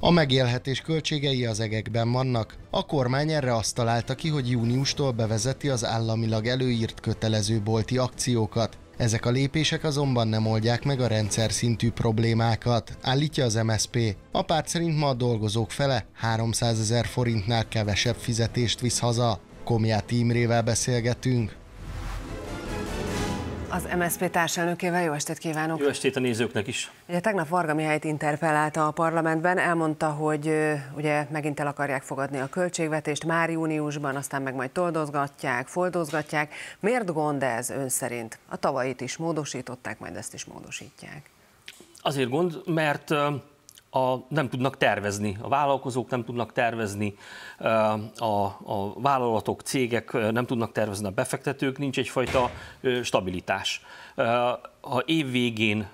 A megélhetés költségei az egekben vannak. A kormány erre azt találta ki, hogy júniustól bevezeti az államilag előírt kötelező bolti akciókat. Ezek a lépések azonban nem oldják meg a rendszer szintű problémákat, állítja az MSP. A párt szerint ma a dolgozók fele 300 ezer forintnál kevesebb fizetést visz haza. Komjáti Imrével beszélgetünk. Az MSZP társelnökével jó estét kívánok! Jó estét a nézőknek is! Ugye tegnap Varga Mihályt interpellálta a parlamentben, elmondta, hogy ugye megint el akarják fogadni a költségvetést már júniusban, aztán meg majd toldozgatják, foldozgatják. Miért gond ez ön szerint? A tavalyit is módosították, majd ezt is módosítják. Azért gond, mert a, nem tudnak tervezni. A vállalkozók nem tudnak tervezni, a, a vállalatok, cégek nem tudnak tervezni, a befektetők, nincs egyfajta stabilitás. Ha évvégén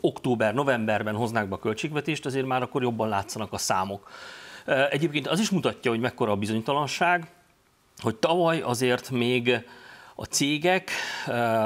október-novemberben hoznák be a költségvetést, azért már akkor jobban látszanak a számok. Egyébként az is mutatja, hogy mekkora a bizonytalanság, hogy tavaly azért még a cégek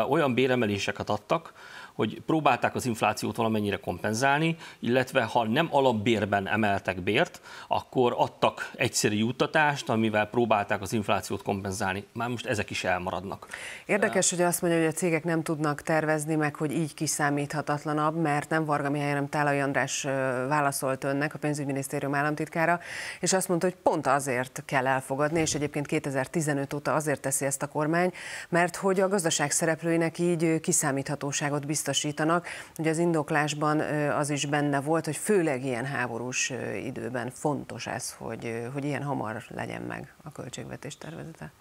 olyan béremeléseket adtak, hogy próbálták az inflációt valamennyire kompenzálni, illetve ha nem alapbérben emeltek bért, akkor adtak egyszerű juttatást, amivel próbálták az inflációt kompenzálni. Már most ezek is elmaradnak. Érdekes, hogy azt mondja, hogy a cégek nem tudnak tervezni, meg hogy így kiszámíthatatlanabb, mert nem Varga Mihály, hanem Tálai András válaszolt önnek, a pénzügyminisztérium államtitkára, és azt mondta, hogy pont azért kell elfogadni, és egyébként 2015 óta azért teszi ezt a kormány, mert hogy a gazdaság szereplőinek így kiszámíthatóságot biztos biztosítanak. Ugye az indoklásban az is benne volt, hogy főleg ilyen háborús időben fontos ez, hogy, hogy ilyen hamar legyen meg a költségvetés tervezete.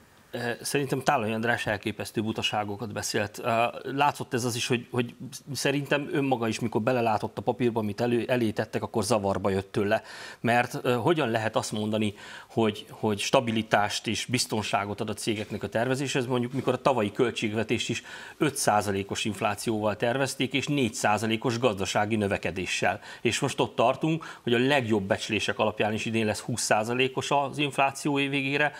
Szerintem Tálai András elképesztő butaságokat beszélt. Látszott ez az is, hogy, hogy szerintem önmaga is, mikor belelátott a papírba, amit elő, elé tettek, akkor zavarba jött tőle. Mert hogyan lehet azt mondani, hogy, hogy stabilitást és biztonságot ad a cégeknek a tervezéshez, mondjuk mikor a tavalyi költségvetést is 5%-os inflációval tervezték, és 4%-os gazdasági növekedéssel. És most ott tartunk, hogy a legjobb becslések alapján is idén lesz 20%-os az infláció végére,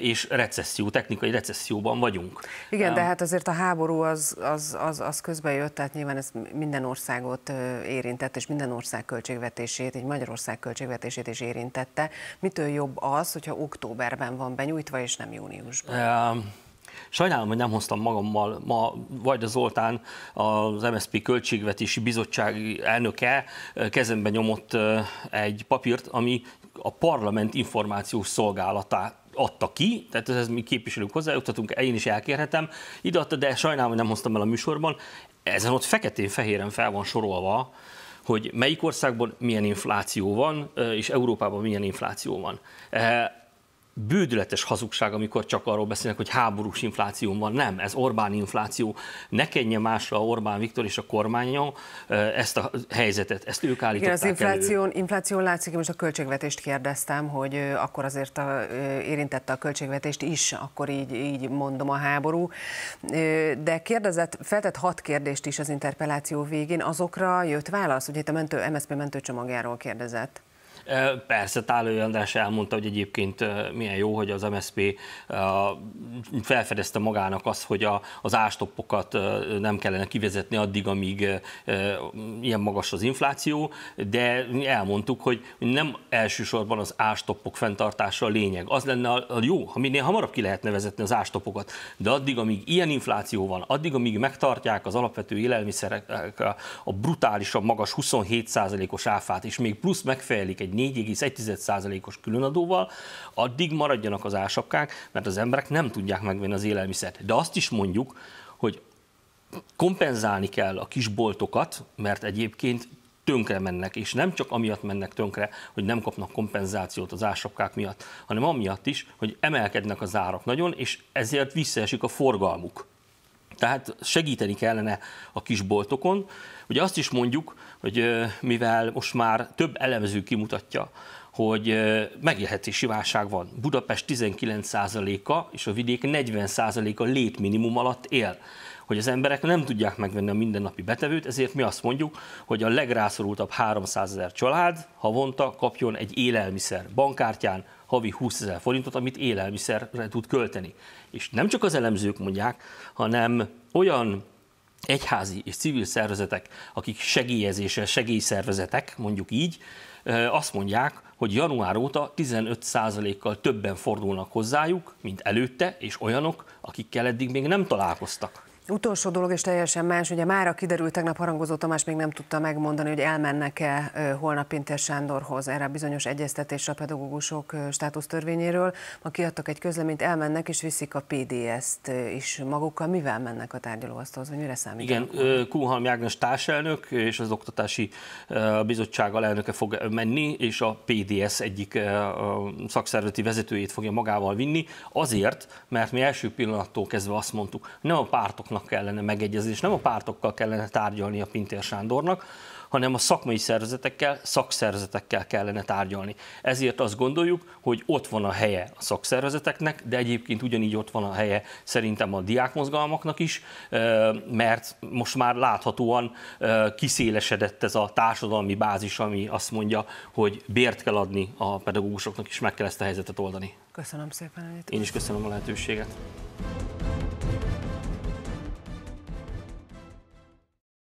és recesszió recesszió, technikai recesszióban vagyunk. Igen, um, de hát azért a háború az, az, az, az közben jött, tehát nyilván ez minden országot érintett, és minden ország költségvetését, egy Magyarország költségvetését is érintette. Mitől jobb az, hogyha októberben van benyújtva, és nem júniusban? Um, Sajnálom, hogy nem hoztam magammal ma Vajda Zoltán, az MSZP Költségvetési Bizottság elnöke kezembe nyomott egy papírt, ami a parlament információs szolgálatát adta ki, tehát ez mi képviselők hozzájuttatunk, én is elkérhetem, ide adta, de sajnálom, hogy nem hoztam el a műsorban, ezen ott feketén-fehéren fel van sorolva, hogy melyik országban milyen infláció van, és Európában milyen infláció van bődületes hazugság, amikor csak arról beszélnek, hogy háborús infláció van. Nem, ez Orbán infláció. Ne kenje másra Orbán Viktor és a kormánya eh, ezt a helyzetet, ezt ők állították Igen, az infláción, elő. infláción látszik, most a költségvetést kérdeztem, hogy eh, akkor azért a, eh, érintette a költségvetést is, akkor így, így mondom a háború. De kérdezett, feltett hat kérdést is az interpelláció végén, azokra jött válasz, hogy itt a mentő, MSZP mentőcsomagjáról kérdezett. Persze, Tálő András elmondta, hogy egyébként milyen jó, hogy az MSZP felfedezte magának azt, hogy az ástoppokat nem kellene kivezetni addig, amíg ilyen magas az infláció, de elmondtuk, hogy nem elsősorban az ástoppok fenntartása a lényeg. Az lenne a jó, ha minél hamarabb ki lehetne vezetni az ástoppokat, de addig, amíg ilyen infláció van, addig, amíg megtartják az alapvető élelmiszerek a brutálisan magas 27%-os áfát, és még plusz megfejlik egy egy 4,1%-os különadóval, addig maradjanak az ásapkák, mert az emberek nem tudják megvenni az élelmiszert. De azt is mondjuk, hogy kompenzálni kell a kisboltokat, mert egyébként tönkre mennek, és nem csak amiatt mennek tönkre, hogy nem kapnak kompenzációt az ásapkák miatt, hanem amiatt is, hogy emelkednek az árak nagyon, és ezért visszaesik a forgalmuk. Tehát segíteni kellene a kisboltokon. Ugye azt is mondjuk, hogy mivel most már több elemző kimutatja, hogy megélhetési válság van. Budapest 19%-a és a vidék 40%-a létminimum alatt él hogy az emberek nem tudják megvenni a mindennapi betevőt, ezért mi azt mondjuk, hogy a legrászorultabb 300 ezer család havonta kapjon egy élelmiszer bankkártyán, havi 20 ezer forintot, amit élelmiszerre tud költeni. És nem csak az elemzők mondják, hanem olyan egyházi és civil szervezetek, akik segélyezése, segélyszervezetek, mondjuk így, azt mondják, hogy január óta 15%-kal többen fordulnak hozzájuk, mint előtte, és olyanok, akikkel eddig még nem találkoztak. Utolsó dolog és teljesen más, ugye mára kiderült, tegnap Harangozó Tamás még nem tudta megmondani, hogy elmennek-e holnap Pintér Sándorhoz erre a bizonyos egyeztetés a pedagógusok státusztörvényéről. Ma kiadtak egy közleményt, elmennek és viszik a PDS-t is magukkal. Mivel mennek a tárgyalóasztalhoz, vagy mire számít? Igen, Kunhalm Jágnes társelnök és az Oktatási Bizottság alelnöke fog menni, és a PDS egyik szakszervezeti vezetőjét fogja magával vinni, azért, mert mi első pillanattól kezdve azt mondtuk, nem a pártoknak pártoknak kellene megegyezni, és nem a pártokkal kellene tárgyalni a Pintér Sándornak, hanem a szakmai szervezetekkel, szakszervezetekkel kellene tárgyalni. Ezért azt gondoljuk, hogy ott van a helye a szakszervezeteknek, de egyébként ugyanígy ott van a helye szerintem a diákmozgalmaknak is, mert most már láthatóan kiszélesedett ez a társadalmi bázis, ami azt mondja, hogy bért kell adni a pedagógusoknak, és meg kell ezt a helyzetet oldani. Köszönöm szépen. Én is köszönöm a lehetőséget.